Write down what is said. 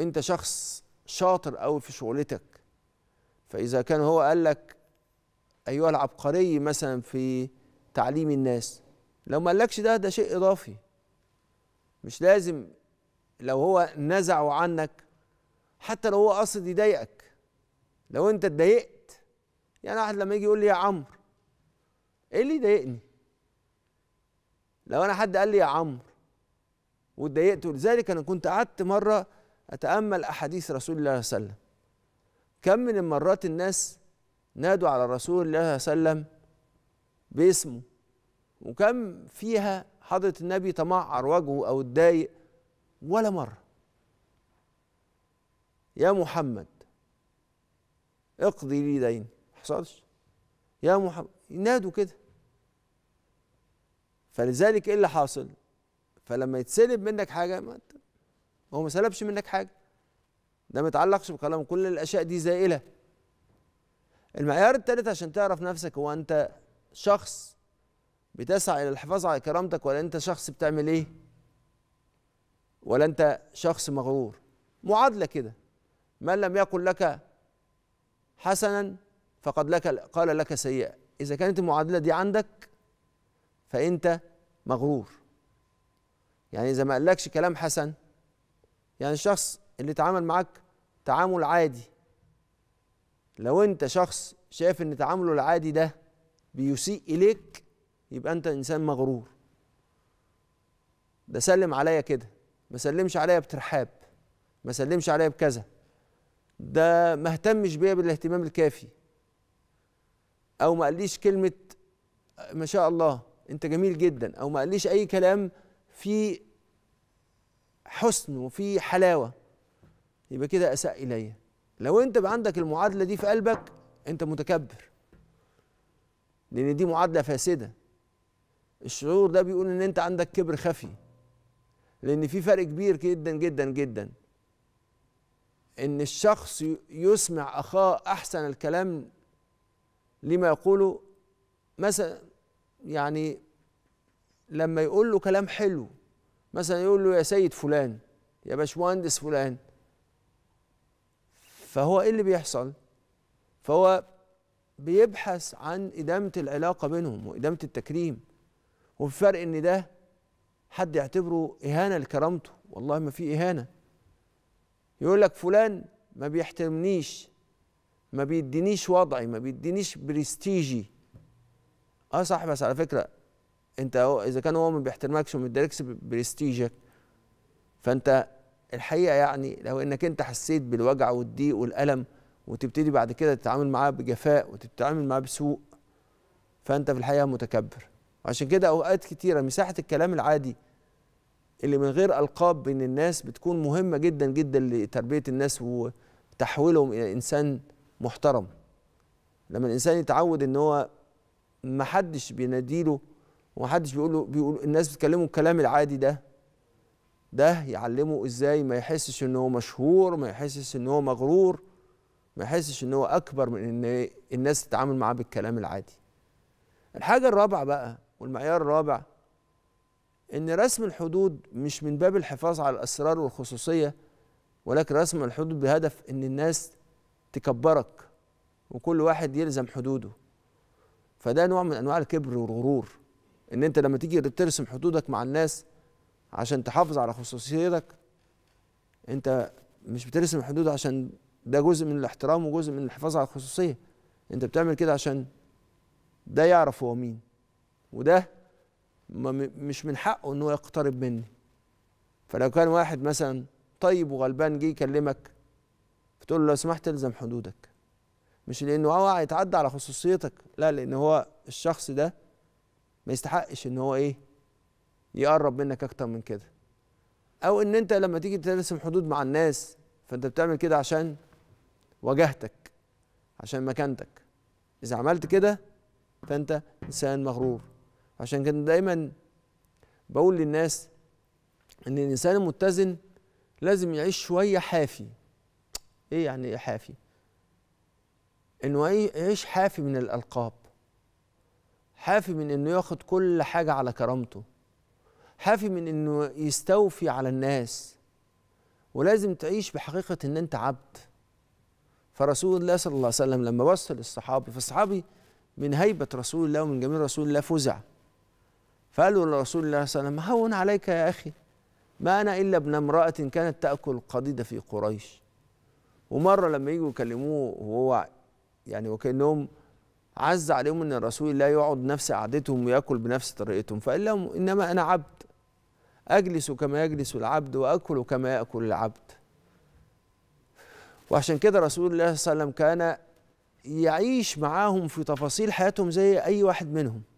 وانت شخص شاطر قوي في شغلتك فاذا كان هو قال لك ايها العبقري مثلا في تعليم الناس لو ما قالكش ده ده شيء اضافي مش لازم لو هو نزعه عنك حتى لو هو قصد يضايقك لو انت اتضايقت يعني واحد لما يجي يقول لي يا عمرو ايه اللي يضايقني لو انا حد قال لي يا عمرو واتضايقت ولذلك انا كنت قعدت مره أتأمل أحاديث رسول الله صلى الله عليه وسلم كم من المرات الناس نادوا على رسول الله صلى الله عليه وسلم باسمه وكم فيها حضرة النبي تمعر وجهه أو اتضايق ولا مرة يا محمد اقضي لي دين حصلش يا محمد ينادوا كده فلذلك ايه اللي حاصل فلما يتسلب منك حاجه ما هو ما سلبش منك حاجه ده ما يتعلقش بكلام كل الاشياء دي زائله المعيار الثالث عشان تعرف نفسك هو انت شخص بتسعى الى الحفاظ على كرامتك ولا انت شخص بتعمل ايه ولا انت شخص مغرور معادله كده من لم يقل لك حسنا فقد لك قال لك سيئا اذا كانت المعادله دي عندك فانت مغرور يعني اذا ما قالكش كلام حسن يعني الشخص اللي اتعامل معاك تعامل عادي لو انت شخص شايف ان تعامله العادي ده بيسيء اليك يبقى انت انسان مغرور ده سلم عليا كده ما سلمش عليا بترحاب ما سلمش عليا بكذا ده ما اهتمش بيا بالاهتمام الكافي او ما قاليش كلمه ما شاء الله انت جميل جدا او ما قاليش اي كلام فيه حسن وفي حلاوه يبقى كده اساء الي لو انت عندك المعادله دي في قلبك انت متكبر لان دي معادله فاسده الشعور ده بيقول ان انت عندك كبر خفي لان في فرق كبير جدا جدا جدا ان الشخص يسمع اخاه احسن الكلام لما يقوله مثلا يعني لما يقول له كلام حلو مثلا يقول له يا سيد فلان يا باشمهندس فلان فهو ايه اللي بيحصل فهو بيبحث عن إدامة العلاقة بينهم وإدامة التكريم وبفرق إن ده حد يعتبره إهانة لكرامته والله ما في إهانة يقول لك فلان ما بيحترمنيش ما بيدينيش وضعي ما بيدينيش برستيجي اه صح بس على فكرة انت هو اذا كان هو ما بيحترمكش وما بيدركش برستيجك فانت الحقيقه يعني لو انك انت حسيت بالوجع والضيق والالم وتبتدي بعد كده تتعامل معاه بجفاء وتتعامل معاه بسوء فانت في الحقيقه متكبر عشان كده اوقات كتيره مساحه الكلام العادي اللي من غير القاب بين الناس بتكون مهمه جدا جدا لتربيه الناس وتحويلهم الى انسان محترم لما الانسان يتعود ان هو ما حدش بيناديله ومحدش بيقول بيقول الناس بتكلمه الكلام العادي ده ده يعلمه ازاي ما يحسش ان هو مشهور ما يحسش ان هو مغرور ما يحسش ان هو اكبر من ان الناس تتعامل معاه بالكلام العادي الحاجه الرابعه بقى والمعيار الرابع ان رسم الحدود مش من باب الحفاظ على الاسرار والخصوصيه ولكن رسم الحدود بهدف ان الناس تكبرك وكل واحد يلزم حدوده فده نوع من انواع الكبر والغرور ان انت لما تيجي ترسم حدودك مع الناس عشان تحافظ على خصوصيتك انت مش بترسم حدود عشان ده جزء من الاحترام وجزء من الحفاظ على الخصوصيه انت بتعمل كده عشان ده يعرف هو مين وده مش من حقه ان هو يقترب مني فلو كان واحد مثلا طيب وغلبان جه يكلمك فتقول له لو سمحت الزم حدودك مش لانه هو يتعدى على خصوصيتك لا لان هو الشخص ده ما يستحقش ان هو ايه يقرب منك اكتر من كده او ان انت لما تيجي ترسم حدود مع الناس فانت بتعمل كده عشان وجهتك عشان مكانتك اذا عملت كده فانت انسان مغرور عشان كده دايما بقول للناس ان الانسان المتزن لازم يعيش شويه حافي ايه يعني ايه حافي انه يعيش حافي من الالقاب حافي من انه ياخد كل حاجه على كرامته حافي من انه يستوفي على الناس ولازم تعيش بحقيقه ان انت عبد فرسول الله صلى الله عليه وسلم لما بص للصحابي فالصحابي من هيبه رسول الله ومن جميل رسول الله فزع فقالوا لرسول الله صلى الله عليه وسلم هون عليك يا اخي ما انا الا ابن امراه كانت تاكل قضيده في قريش ومره لما يجوا يكلموه وهو يعني وكانهم عز عليهم ان الرسول لا يقعد نفس قعدتهم وياكل بنفس طريقتهم فقال لهم انما انا عبد اجلس كما يجلس العبد واكل كما ياكل العبد وعشان كده رسول الله صلى الله عليه وسلم كان يعيش معاهم في تفاصيل حياتهم زي اي واحد منهم